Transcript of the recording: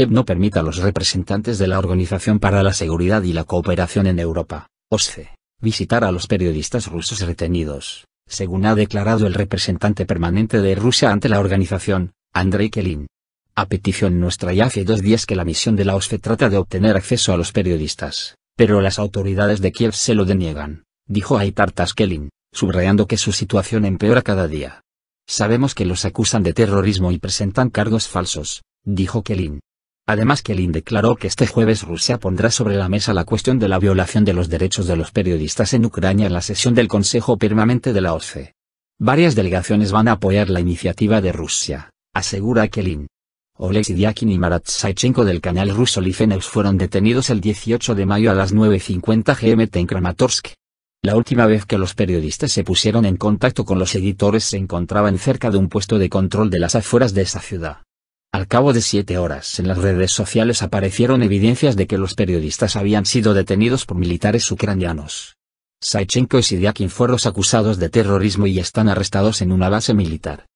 Kiev no permite a los representantes de la Organización para la Seguridad y la Cooperación en Europa, OSCE, visitar a los periodistas rusos retenidos, según ha declarado el representante permanente de Rusia ante la organización, Andrei Kelin. A petición nuestra ya hace dos días que la misión de la OSCE trata de obtener acceso a los periodistas, pero las autoridades de Kiev se lo deniegan, dijo Aitartas Kelin, subrayando que su situación empeora cada día. Sabemos que los acusan de terrorismo y presentan cargos falsos, dijo Kelin. Además Kelin declaró que este jueves Rusia pondrá sobre la mesa la cuestión de la violación de los derechos de los periodistas en Ucrania en la sesión del Consejo Permanente de la OCE. Varias delegaciones van a apoyar la iniciativa de Rusia, asegura Kelin. Oleg Sidiakin y Marat Saichenko del canal ruso Lifenews fueron detenidos el 18 de mayo a las 9.50 GMT en Kramatorsk. La última vez que los periodistas se pusieron en contacto con los editores se encontraban cerca de un puesto de control de las afueras de esa ciudad. Al cabo de siete horas en las redes sociales aparecieron evidencias de que los periodistas habían sido detenidos por militares ucranianos. Saichenko y Sidiakin fueron acusados de terrorismo y están arrestados en una base militar.